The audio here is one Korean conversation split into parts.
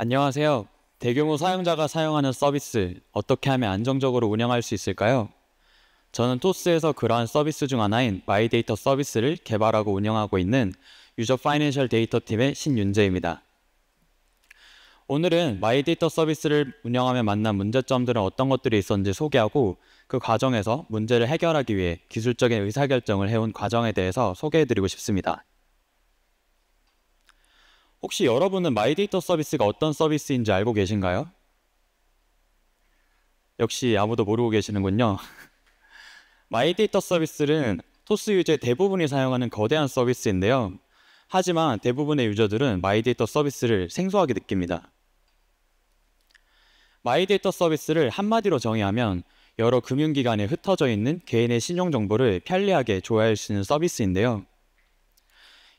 안녕하세요. 대규모 네. 사용자가 사용하는 서비스 어떻게 하면 안정적으로 운영할 수 있을까요? 저는 토스에서 그러한 서비스 중 하나인 마이데이터 서비스를 개발하고 운영하고 있는 유저 파이낸셜 데이터 팀의 신윤재입니다. 오늘은 마이데이터 서비스를 운영하며 만난 문제점들은 어떤 것들이 있었는지 소개하고 그 과정에서 문제를 해결하기 위해 기술적인 의사결정을 해온 과정에 대해서 소개해드리고 싶습니다. 혹시 여러분은 마이데이터 서비스가 어떤 서비스인지 알고 계신가요? 역시 아무도 모르고 계시는군요. 마이데이터 서비스는 토스 유저 대부분이 사용하는 거대한 서비스인데요. 하지만 대부분의 유저들은 마이데이터 서비스를 생소하게 느낍니다. 마이데이터 서비스를 한마디로 정의하면 여러 금융기관에 흩어져 있는 개인의 신용정보를 편리하게 조회할 수 있는 서비스인데요.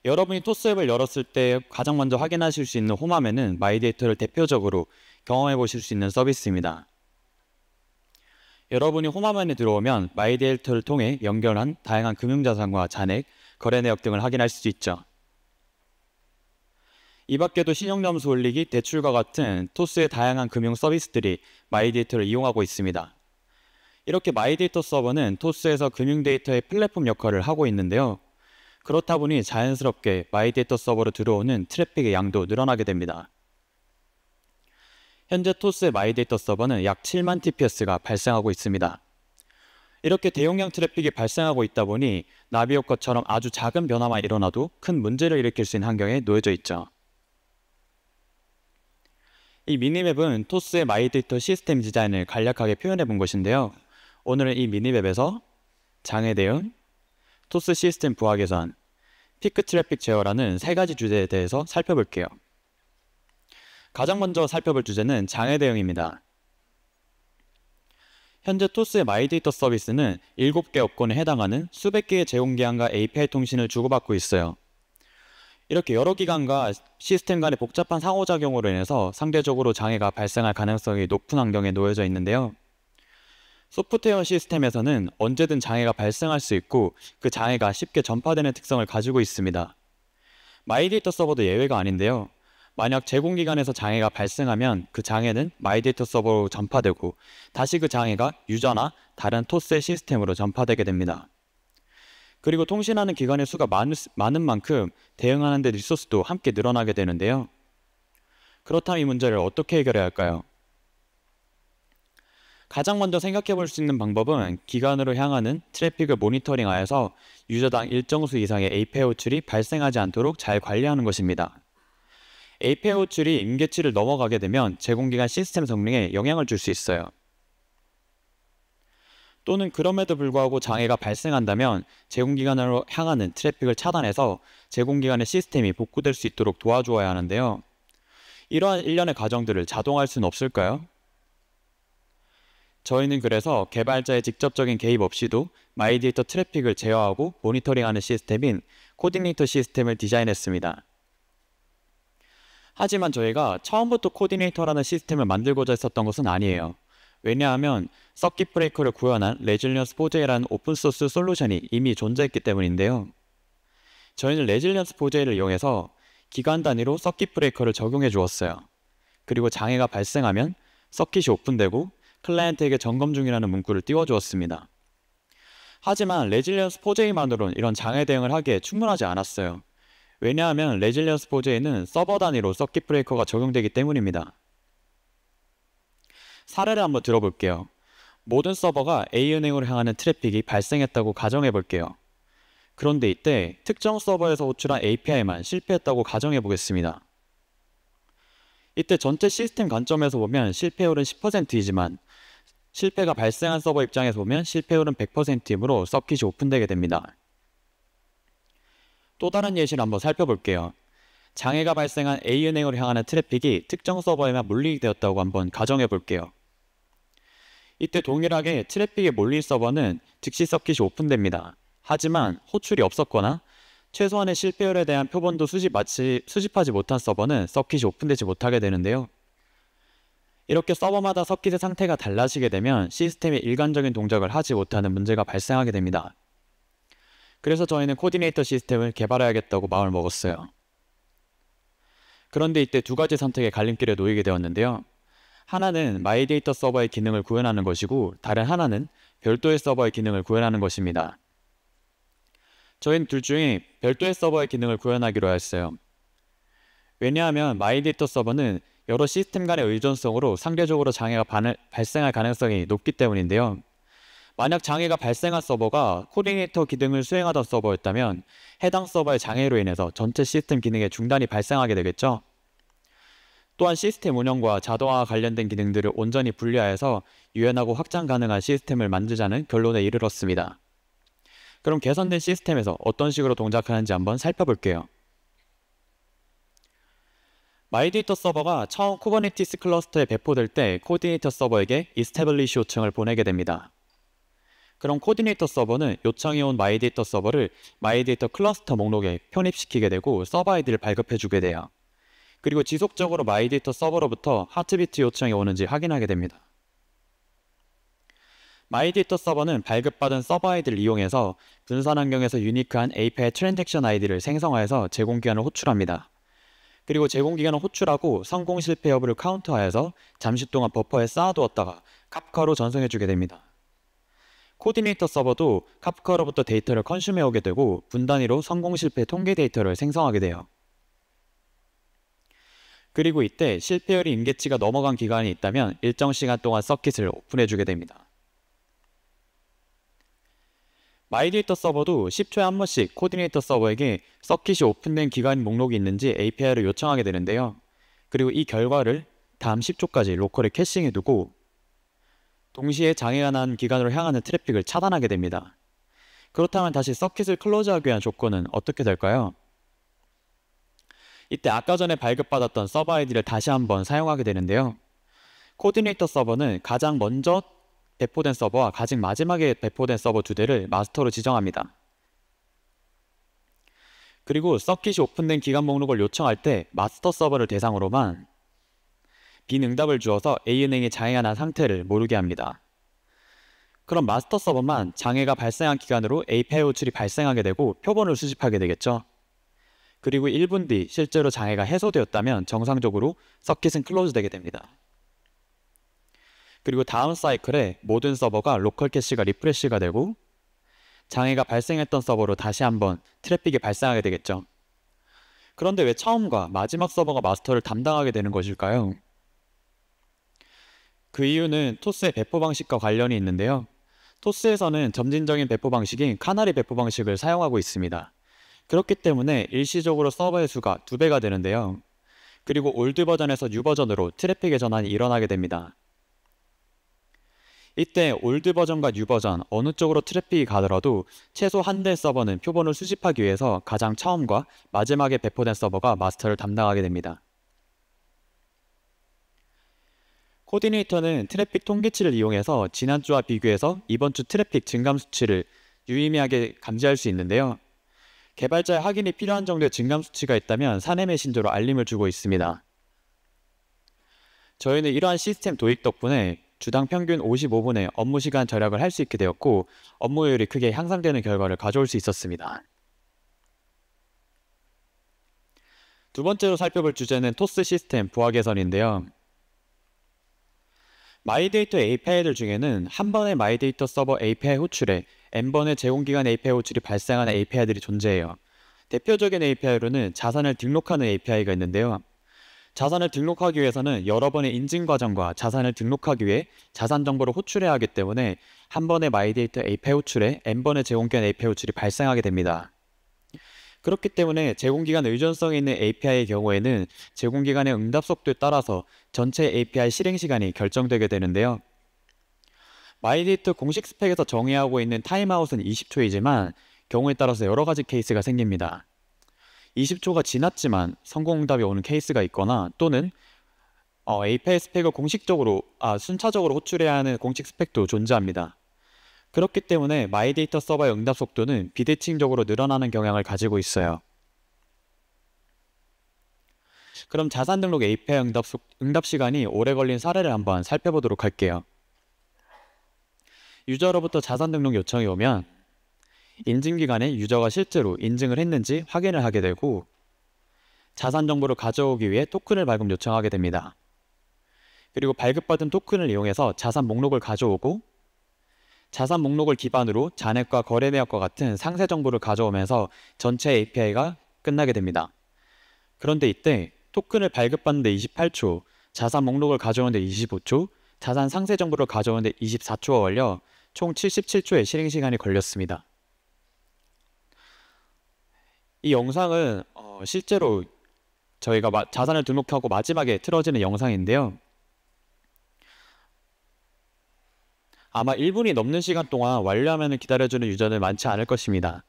여러분이 토스 앱을 열었을 때 가장 먼저 확인하실 수 있는 홈화면은 마이데이터를 대표적으로 경험해 보실 수 있는 서비스입니다. 여러분이 홈화면에 들어오면 마이데이터를 통해 연결한 다양한 금융자산과 잔액, 거래 내역 등을 확인할 수 있죠. 이 밖에도 신용점수 올리기, 대출과 같은 토스의 다양한 금융 서비스들이 마이데이터를 이용하고 있습니다. 이렇게 마이데이터 서버는 토스에서 금융 데이터의 플랫폼 역할을 하고 있는데요. 그렇다 보니 자연스럽게 마이데이터 서버로 들어오는 트래픽의 양도 늘어나게 됩니다. 현재 토스의 마이데이터 서버는 약 7만 TPS가 발생하고 있습니다. 이렇게 대용량 트래픽이 발생하고 있다 보니 나비오 것처럼 아주 작은 변화만 일어나도 큰 문제를 일으킬 수 있는 환경에 놓여져 있죠. 이 미니맵은 토스의 마이데이터 시스템 디자인을 간략하게 표현해 본 것인데요. 오늘은 이 미니맵에서 장애 대응, 토스 시스템 부하 계산, 피크 트래픽 제어라는 세 가지 주제에 대해서 살펴볼게요. 가장 먼저 살펴볼 주제는 장애 대응입니다. 현재 토스의 마이데이터 서비스는 7개 업권에 해당하는 수백 개의 제공기한과 API 통신을 주고받고 있어요. 이렇게 여러 기관과 시스템 간의 복잡한 상호작용으로 인해서 상대적으로 장애가 발생할 가능성이 높은 환경에 놓여져 있는데요. 소프트웨어 시스템에서는 언제든 장애가 발생할 수 있고 그 장애가 쉽게 전파되는 특성을 가지고 있습니다. 마이데이터 서버도 예외가 아닌데요. 만약 제공기관에서 장애가 발생하면 그 장애는 마이데이터 서버로 전파되고 다시 그 장애가 유저나 다른 토스의 시스템으로 전파되게 됩니다. 그리고 통신하는 기관의 수가 많, 많은 만큼 대응하는 데 리소스도 함께 늘어나게 되는데요. 그렇다면 이 문제를 어떻게 해결해야 할까요? 가장 먼저 생각해 볼 수 있는 방법은 음. 기관으로 향하는 트래픽을 모니터링하여서 유저당 일정 수 이상의 API 호출이 발생하지 않도록 잘 관리하는 것입니다. API 호출이 임계치를 넘어가게 되면 제공기관 시스템 성능에 영향을 줄 수 있어요. 또는 그럼에도 불구하고 장애가 발생한다면 제공기관으로 향하는 트래픽을 차단해서 제공기관의 시스템이 복구될 수 있도록 도와주어야 하는데요. 이러한 일련의 과정들을 자동화할 수는 없을까요? 저희는 그래서 개발자의 직접적인 개입 없이도 마이데이터 트래픽을 제어하고 모니터링하는 시스템인 코디네이터 시스템을 디자인했습니다. 하지만 저희가 처음부터 코디네이터라는 시스템을 만들고자 했었던 것은 아니에요. 왜냐하면 서킷 브레이커를 구현한 레질리언스 포제이라는 오픈소스 솔루션이 이미 존재했기 때문인데요. 저희는 레질리언스 포제를 이용해서 기간 단위로 서킷 브레이커를 적용해 주었어요. 그리고 장애가 발생하면 서킷이 오픈되고 클라이언트에게 점검 중이라는 문구를 띄워주었습니다. 하지만 레질리언스 포제이만으론 이런 장애 대응을 하기에 충분하지 않았어요. 왜냐하면 레질리언스 포제이는 서버 단위로 서킷 브레이커가 적용되기 때문입니다. 사례를 한번 들어볼게요. 모든 서버가 A은행으로 향하는 트래픽이 발생했다고 가정해볼게요. 그런데 이때 특정 서버에서 호출한 API만 실패했다고 가정해보겠습니다. 이때 전체 시스템 관점에서 보면 실패율은 10%이지만 실패가 발생한 서버 입장에서 보면 실패율은 100%이므로 서킷이 오픈되게 됩니다. 또 다른 예시를 한번 살펴볼게요. 장애가 발생한 A은행으로 향하는 트래픽이 특정 서버에만 몰리게 되었다고 한번 가정해 볼게요. 이때 동일하게 트래픽에 몰린 서버는 즉시 서킷이 오픈됩니다. 하지만 호출이 없었거나 최소한의 실패율에 대한 표본도 수집하지 못한 서버는 서킷이 오픈되지 못하게 되는데요. 이렇게 서버마다 섭기의 상태가 달라지게 되면 시스템이 일관적인 동작을 하지 못하는 문제가 발생하게 됩니다. 그래서 저희는 코디네이터 시스템을 개발해야겠다고 마음을 먹었어요. 그런데 이때 두 가지 선택의 갈림길에 놓이게 되었는데요. 하나는 마이데이터 서버의 기능을 구현하는 것이고 다른 하나는 별도의 서버의 기능을 구현하는 것입니다. 저희는 둘 중에 별도의 서버의 기능을 구현하기로 했어요. 왜냐하면 마이데이터 서버는 여러 시스템 간의 의존성으로 상대적으로 장애가 반을, 발생할 가능성이 높기 때문인데요. 만약 장애가 발생한 서버가 코디네이터 기능을 수행하던 서버였다면 해당 서버의 장애로 인해서 전체 시스템 기능의 중단이 발생하게 되겠죠. 또한 시스템 운영과 자동화와 관련된 기능들을 온전히 분리하여서 유연하고 확장 가능한 시스템을 만들자는 결론에 이르렀습니다. 그럼 개선된 시스템에서 어떤 식으로 동작하는지 한번 살펴볼게요. 마이데이터 서버가 처음 쿠버네티스 클러스터에 배포될 때 코디네이터 서버에게 이스테블리시 요청을 보내게 됩니다. 그럼 코디네이터 서버는 요청이 온 마이데이터 서버를 마이데이터 클러스터 목록에 편입시키게 되고 서버 아이디를 발급해주게 돼요. 그리고 지속적으로 마이데이터 서버로부터 하트비트 요청이 오는지 확인하게 됩니다. 마이데이터 서버는 발급받은 서버 아이디를 이용해서 분산 환경에서 유니크한 API 트랜잭션 아이디를 생성하여서 제공기한을 호출합니다. 그리고 제공기간을 호출하고 성공 실패 여부를 카운터하여서 잠시 동안 버퍼에 쌓아두었다가 카프카로 전송해주게 됩니다. 코디네이터 서버도 카프카로부터 데이터를 컨슘해오게 되고 분단위로 성공 실패 통계 데이터를 생성하게 돼요. 그리고 이때 실패율이 임계치가 넘어간 기간이 있다면 일정 시간 동안 서킷을 오픈해주게 됩니다. 마이데이터 서버도 10초에 한 번씩 코디네이터 서버에게 서킷이 오픈된 기간 목록이 있는지 API를 요청하게 되는데요. 그리고 이 결과를 다음 10초까지 로컬에 캐싱해 두고 동시에 장애가 난 기간으로 향하는 트래픽을 차단하게 됩니다. 그렇다면 다시 서킷을 클로즈하기 위한 조건은 어떻게 될까요? 이때 아까 전에 발급받았던 서버 아이디를 다시 한번 사용하게 되는데요. 코디네이터 서버는 가장 먼저 배포된 서버와 가장 마지막에 배포된 서버 두 대를 마스터로 지정합니다. 그리고 서킷이 오픈된 기간 목록을 요청할 때 마스터 서버를 대상으로만 비응답을 주어서 A은행이 장애가 난 상태를 모르게 합니다. 그럼 마스터 서버만 장애가 발생한 기간으로 A 페어 호출이 발생하게 되고 표본을 수집하게 되겠죠. 그리고 1분 뒤 실제로 장애가 해소되었다면 정상적으로 서킷은 클로즈 되게 됩니다. 그리고 다음 사이클에 모든 서버가 로컬 캐시가 리프레시가 되고 장애가 발생했던 서버로 다시 한번 트래픽이 발생하게 되겠죠. 그런데 왜 처음과 마지막 서버가 마스터를 담당하게 되는 것일까요? 그 이유는 토스의 배포 방식과 관련이 있는데요. 토스에서는 점진적인 배포 방식인 카나리 배포 방식을 사용하고 있습니다. 그렇기 때문에 일시적으로 서버의 수가 두배가 되는데요. 그리고 올드 버전에서 뉴 버전으로 트래픽의 전환이 일어나게 됩니다. 이때 올드 버전과 뉴 버전 어느 쪽으로 트래픽이 가더라도 최소 한 대 서버는 표본을 수집하기 위해서 가장 처음과 마지막에 배포된 서버가 마스터를 담당하게 됩니다. 코디네이터는 트래픽 통계치를 이용해서 지난주와 비교해서 이번 주 트래픽 증감 수치를 유의미하게 감지할 수 있는데요. 개발자의 확인이 필요한 정도의 증감 수치가 있다면 사내 메신저로 알림을 주고 있습니다. 저희는 이러한 시스템 도입 덕분에 주당 평균 55분의 업무 시간 절약을 할 수 있게 되었고 업무효율이 크게 향상되는 결과를 가져올 수 있었습니다. 두 번째로 살펴볼 주제는 토스 시스템 부하 개선인데요. 마이데이터 API들 중에는 한 번의 마이데이터 서버 API 호출에 n번의 제공기간 API 호출이 발생하는 API들이 존재해요. 대표적인 API로는 자산을 등록하는 API가 있는데요. 자산을 등록하기 위해서는 여러 번의 인증 과정과 자산을 등록하기 위해 자산 정보를 호출해야 하기 때문에 한 번의 마이데이터 API 호출에 n번의 제공기간 API 호출이 발생하게 됩니다. 그렇기 때문에 제공기간 의존성이 있는 API의 경우에는 제공기간의 응답 속도에 따라서 전체 API 실행 시간이 결정되게 되는데요. 마이데이터 공식 스펙에서 정의하고 있는 타임아웃은 20초이지만 경우에 따라서 여러 가지 케이스가 생깁니다. 20초가 지났지만 성공응답이 오는 케이스가 있거나 또는 어, API 스펙을 공식적으로 아, 순차적으로 호출해야 하는 공식 스펙도 존재합니다. 그렇기 때문에 마이데이터 서버의 응답 속도는 비대칭적으로 늘어나는 경향을 가지고 있어요. 그럼 자산 등록 API 응답, 속, 응답 시간이 오래 걸린 사례를 한번 살펴보도록 할게요. 유저로부터 자산 등록 요청이 오면 인증 기간에 유저가 실제로 인증을 했는지 확인을 하게 되고 자산 정보를 가져오기 위해 토큰을 발급 요청하게 됩니다. 그리고 발급받은 토큰을 이용해서 자산 목록을 가져오고 자산 목록을 기반으로 잔액과 거래 내역과 같은 상세 정보를 가져오면서 전체 API가 끝나게 됩니다. 그런데 이때 토큰을 발급받는데 28초, 자산 목록을 가져오는데 25초, 자산 상세 정보를 가져오는데 24초가 걸려 총 77초의 실행 시간이 걸렸습니다. 이 영상은 어, 실제로 저희가 마, 자산을 등록하고 마지막에 틀어지는 영상인데요. 아마 1분이 넘는 시간 동안 완료하면 기다려주는 유저는 많지 않을 것입니다.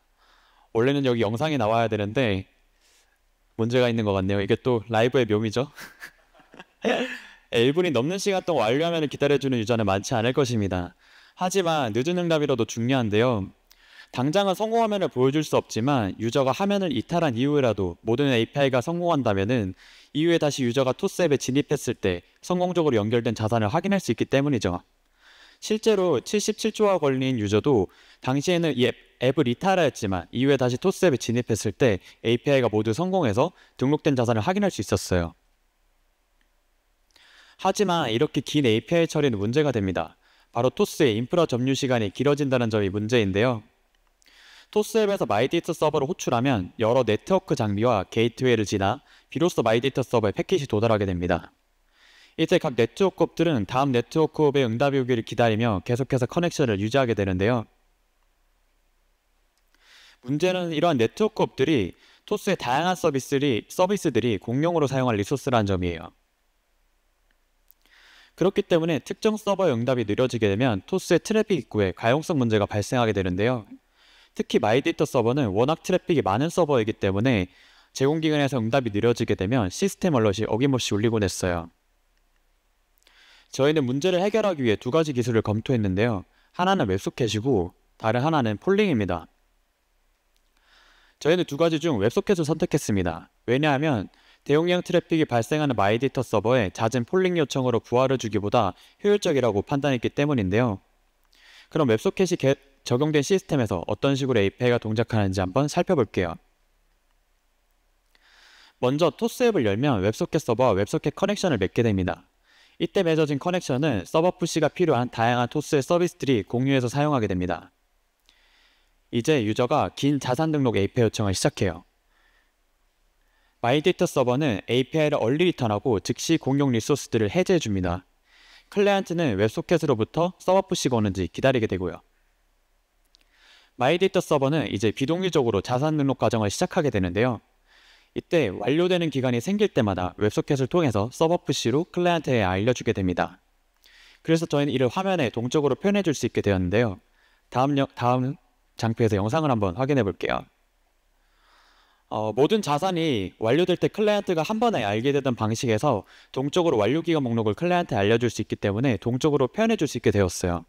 원래는 여기 영상이 나와야 되는데 문제가 있는 것 같네요. 이게 또 라이브의 묘미죠. 1분이 넘는 시간 동안 완료하면 기다려주는 유저는 많지 않을 것입니다. 하지만 늦은 응답이라도 중요한데요. 당장은 성공 화면을 보여줄 수 없지만 유저가 화면을 이탈한 이후에라도 모든 API가 성공한다면 이후에 다시 유저가 토스 앱에 진입했을 때 성공적으로 연결된 자산을 확인할 수 있기 때문이죠. 실제로 77조와 걸린 유저도 당시에는 이 앱, 을 이탈하였지만 이후에 다시 토스 앱에 진입했을 때 API가 모두 성공해서 등록된 자산을 확인할 수 있었어요. 하지만 이렇게 긴 API 처리는 문제가 됩니다. 바로 토스의 인프라 점유 시간이 길어진다는 점이 문제인데요. 토스앱에서 마이데이터 서버를 호출하면 여러 네트워크 장비와 게이트웨이를 지나 비로소 마이데이터 서버에 패킷이 도달하게 됩니다. 이때 각 네트워크 업들은 다음 네트워크 업의 응답이 오기를 기다리며 계속해서 커넥션을 유지하게 되는데요. 문제는 이러한 네트워크 업들이 토스의 다양한 서비스들이, 서비스들이 공용으로 사용할 리소스라는 점이에요. 그렇기 때문에 특정 서버의 응답이 느려지게 되면 토스의 트래픽 입구에 가용성 문제가 발생하게 되는데요. 특히 마이데이터 서버는 워낙 트래픽이 많은 서버이기 때문에 제공기관에서 응답이 느려지게 되면 시스템 얼럿이 어김없이 울리곤 했어요. 저희는 문제를 해결하기 위해 두 가지 기술을 검토했는데요. 하나는 웹소켓이고 다른 하나는 폴링입니다. 저희는 두 가지 중 웹소켓을 선택했습니다. 왜냐하면 대용량 트래픽이 발생하는 마이데이터 서버에 잦은 폴링 요청으로 부활을 주기보다 효율적이라고 판단했기 때문인데요. 그럼 웹소켓이 개, 적용된 시스템에서 어떤 식으로 API가 동작하는지 한번 살펴볼게요. 먼저 토스 앱을 열면 웹소켓 서버와 웹소켓 커넥션을 맺게 됩니다. 이때 맺어진 커넥션은 서버 푸시가 필요한 다양한 토스의 서비스들이 공유해서 사용하게 됩니다. 이제 유저가 긴 자산 등록 API 요청을 시작해요. 마이데이터 서버는 API를 얼리 리턴하고 즉시 공용 리소스들을 해제해줍니다. 클라이언트는 웹소켓으로부터 서버 푸시가 오는지 기다리게 되고요. 마이데이터 서버는 이제 비동기적으로 자산 등록 과정을 시작하게 되는데요. 이때 완료되는 기간이 생길 때마다 웹소켓을 통해서 서버 푸시로 클라이언트에 알려주게 됩니다. 그래서 저희는 이를 화면에 동적으로 표현해 줄 수 있게 되었는데요. 다음, 여, 다음 장표에서 영상을 한번 확인해 볼게요. 어, 모든 자산이 완료될 때 클라이언트가 한 번에 알게 되던 방식에서 동적으로 완료 기간 목록을 클라이언트에 알려줄 수 있기 때문에 동적으로 표현해 줄 수 있게 되었어요.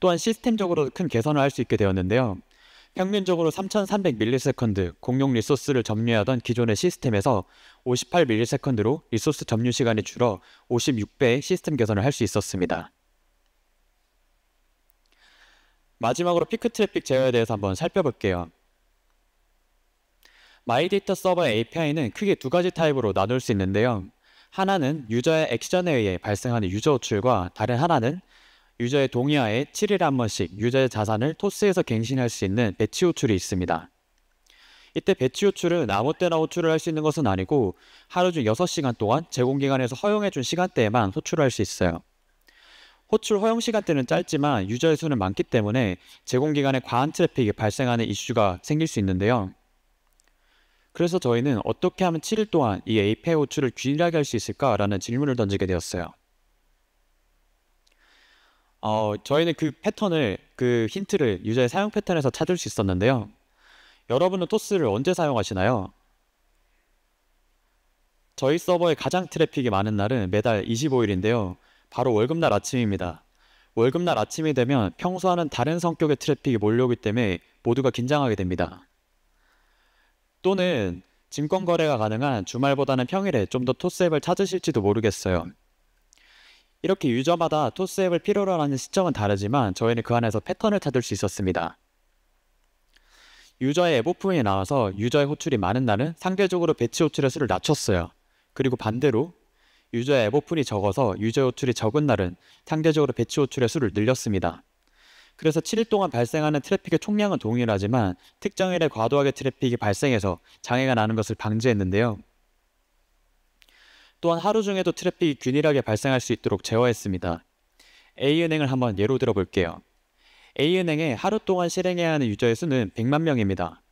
또한 시스템적으로 큰 개선을 할 수 있게 되었는데요. 평균적으로 3300ms 공용 리소스를 점유하던 기존의 시스템에서 58ms/s로 리소스 점유 시간이 줄어 56배의 시스템 개선을 할 수 있었습니다. 마지막으로 피크 트래픽 제어에 대해서 한번 살펴볼게요. 마이데이터 서버 API는 크게 두 가지 타입으로 나눌 수 있는데요. 하나는 유저의 액션에 의해 발생하는 유저 호출과 다른 하나는 유저의 동의하에 7일에 한 번씩 유저의 자산을 토스에서 갱신할 수 있는 배치 호출이 있습니다. 이때 배치 호출은 아무 때나 호출을 할 수 있는 것은 아니고 하루 중 6시간 동안 제공기관에서 허용해준 시간대에만 호출할 을수 있어요. 호출 허용 시간대는 짧지만 유저의 수는 많기 때문에 제공기관에 과한 트래픽이 발생하는 이슈가 생길 수 있는데요. 그래서 저희는 어떻게 하면 7일 동안 이 API 호출을 균일하게 할 수 있을까라는 질문을 던지게 되었어요. 어, 저희는 그 패턴을 그 힌트를 유저의 사용 패턴에서 찾을 수 있었는데요. 여러분은 토스를 언제 사용하시나요? 저희 서버에 가장 트래픽이 많은 날은 매달 25일인데요. 바로 월급날 아침입니다. 월급날 아침이 되면 평소와는 다른 성격의 트래픽이 몰려오기 때문에 모두가 긴장하게 됩니다. 또는 증권 거래가 가능한 주말보다는 평일에 좀 더 토스앱을 찾으실지도 모르겠어요. 이렇게 유저마다 토스 앱을 필요로 하는 시점은 다르지만 저희는 그 안에서 패턴을 찾을 수 있었습니다. 유저의 앱 오픈이 나와서 유저의 호출이 많은 날은 상대적으로 배치 호출의 수를 낮췄어요. 그리고 반대로 유저의 앱 오픈이 적어서 유저 호출이 적은 날은 상대적으로 배치 호출의 수를 늘렸습니다. 그래서 7일 동안 발생하는 트래픽의 총량은 동일하지만 특정일에 과도하게 트래픽이 발생해서 장애가 나는 것을 방지했는데요. 또한 하루 중에도 트래픽이 균일하게 발생할 수 있도록 제어했습니다. A은행을 한번 예로 들어볼게요. A은행에 하루 동안 실행해야 하는 유저의 수는 100만 명입니다.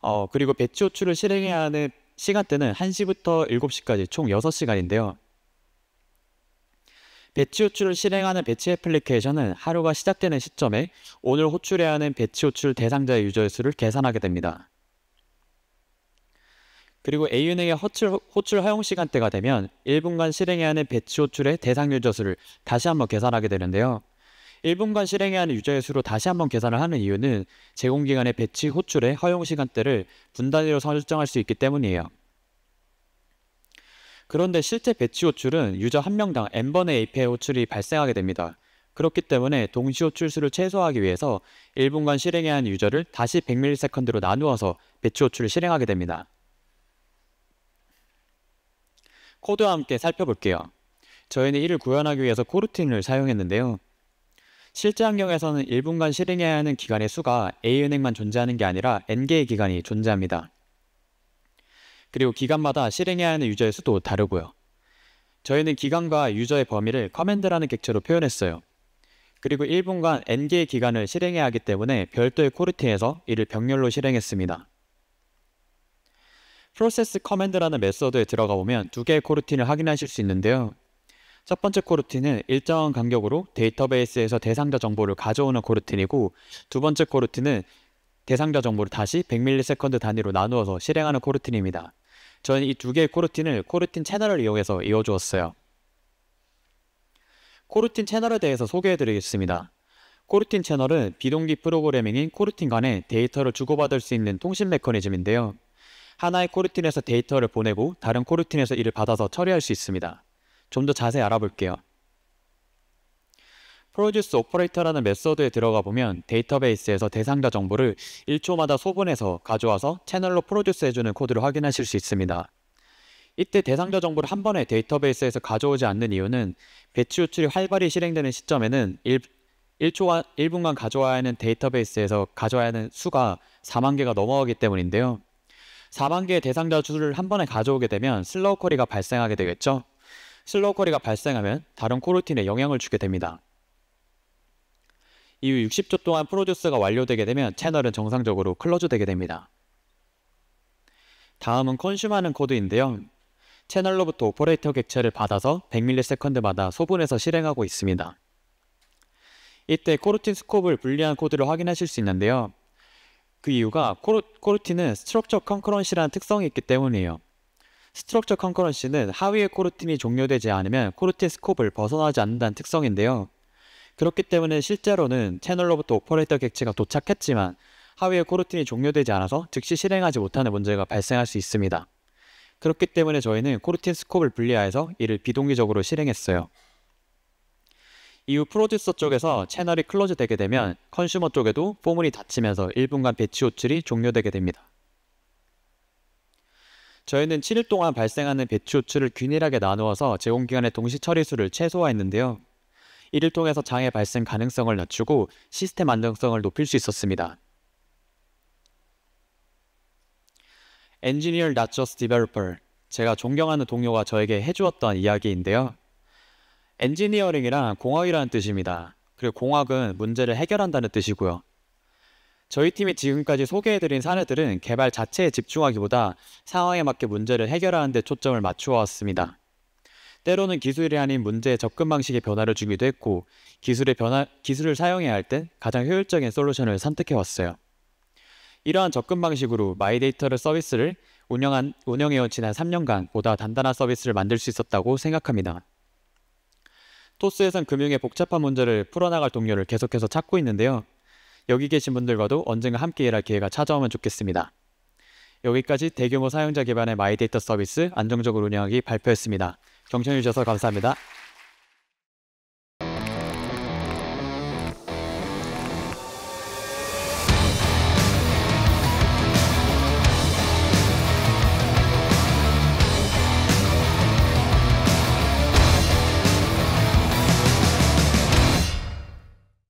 어, 그리고 배치 호출을 실행해야 하는 시간대는 1시부터 7시까지 총 6시간인데요. 배치 호출을 실행하는 배치 애플리케이션은 하루가 시작되는 시점에 오늘 호출해야 하는 배치 호출 대상자의 유저의 수를 계산하게 됩니다. 그리고 A은행의 호출, 호출 허용 시간대가 되면 1분간 실행해야 하는 배치 호출의 대상 유저 수를 다시 한번 계산하게 되는데요. 1분간 실행해야 하는 유저의 수로 다시 한번 계산을 하는 이유는 제공기간의 배치 호출의 허용 시간대를 분단위로 설정할 수 있기 때문이에요. 그런데 실제 배치 호출은 유저 한 명당 n번의 API 호출이 발생하게 됩니다. 그렇기 때문에 동시 호출 수를 최소화하기 위해서 1분간 실행해야 하는 유저를 다시 100ms로 나누어서 배치 호출을 실행하게 됩니다. 코드와 함께 살펴볼게요. 저희는 이를 구현하기 위해서 코루틴을 사용했는데요. 실제 환경에서는 1분간 실행해야 하는 기간의 수가 A은행만 존재하는 게 아니라 N개의 기간이 존재합니다. 그리고 기간마다 실행해야 하는 유저의 수도 다르고요. 저희는 기간과 유저의 범위를 커맨드라는 객체로 표현했어요. 그리고 1분간 N개의 기간을 실행해야 하기 때문에 별도의 코르틴에서 이를 병렬로 실행했습니다. 프로세스 커맨드라는 메서드에 들어가 보면 두 개의 코루틴을 확인하실 수 있는데요. 첫 번째 코루틴은 일정한 간격으로 데이터베이스에서 대상자 정보를 가져오는 코루틴이고 두 번째 코루틴은 대상자 정보를 다시 100ms 단위로 나누어서 실행하는 코루틴입니다. 저는 이 두 개의 코루틴을 코루틴 채널을 이용해서 이어주었어요. 코루틴 채널에 대해서 소개해드리겠습니다. 코루틴 채널은 비동기 프로그래밍인 코루틴 간에 데이터를 주고받을 수 있는 통신 메커니즘인데요. 하나의 코르틴에서 데이터를 보내고 다른 코르틴에서 이를 받아서 처리할 수 있습니다. 좀 더 자세히 알아볼게요. 프로듀스 오퍼레이터라는 메서드에 들어가 보면 데이터베이스에서 대상자 정보를 1초마다 소분해서 가져와서 채널로 프로듀스해주는 코드를 확인하실 수 있습니다. 이때 대상자 정보를 한 번에 데이터베이스에서 가져오지 않는 이유는 배치 호출이 활발히 실행되는 시점에는 1, 1초와 1분간 가져와야 하는 데이터베이스에서 가져와야 하는 수가 4만 개가 넘어가기 때문인데요. 4반기의 대상자 수를 한 번에 가져오게 되면 슬로우 쿼리가 발생하게 되겠죠. 슬로우 쿼리가 발생하면 다른 코루틴에 영향을 주게 됩니다. 이후 60초 동안 프로듀스가 완료되게 되면 채널은 정상적으로 클로즈 되게 됩니다. 다음은 컨슈마는 코드인데요. 채널로부터 오퍼레이터 객체를 받아서 100ms/마다 소분해서 실행하고 있습니다. 이때 코르틴 스콥을 분리한 코드를 확인하실 수 있는데요. 그 이유가 코르, 코르틴은 스트럭처 컨커런시라는 특성이 있기 때문이에요. 스트럭처 컨커런시는 하위의 코르틴이 종료되지 않으면 코르틴 스콥을 벗어나지 않는다는 특성인데요. 그렇기 때문에 실제로는 채널로부터 오퍼레이터 객체가 도착했지만 하위의 코르틴이 종료되지 않아서 즉시 실행하지 못하는 문제가 발생할 수 있습니다. 그렇기 때문에 저희는 코르틴 스콥을 분리하여서 이를 비동기적으로 실행했어요. 이후 프로듀서 쪽에서 채널이 클로즈 되게 되면 컨슈머 쪽에도 포물이 닫히면서 1분간 배치 호출이 종료되게 됩니다. 저희는 7일 동안 발생하는 배치 호출을 균일하게 나누어서 제공기간의 동시 처리수를 최소화했는데요. 이를 통해서 장애 발생 가능성을 낮추고 시스템 안정성을 높일 수 있었습니다. 엔지니어 낮저스 디벨로퍼 제가 존경하는 동료가 저에게 해주었던 이야기인데요. 엔지니어링이란 공학이라는 뜻입니다. 그리고 공학은 문제를 해결한다는 뜻이고요. 저희 팀이 지금까지 소개해드린 사례들은 개발 자체에 집중하기보다 상황에 맞게 문제를 해결하는 데 초점을 맞추어 왔습니다. 때로는 기술이 아닌 문제의 접근 방식의 변화를 주기도 했고 기술의 변화, 기술을 사용해야 할 땐 가장 효율적인 솔루션을 선택해 왔어요. 이러한 접근 방식으로 마이데이터를 서비스를 운영한, 운영해온 지난 3년간 보다 단단한 서비스를 만들 수 있었다고 생각합니다. 토스에선 금융의 복잡한 문제를 풀어나갈 동료를 계속해서 찾고 있는데요. 여기 계신 분들과도 언젠가 함께 일할 기회가 찾아오면 좋겠습니다. 여기까지 대규모 사용자 기반의 마이데이터 서비스 안정적으로 운영하기 발표했습니다. 경청해 주셔서 감사합니다.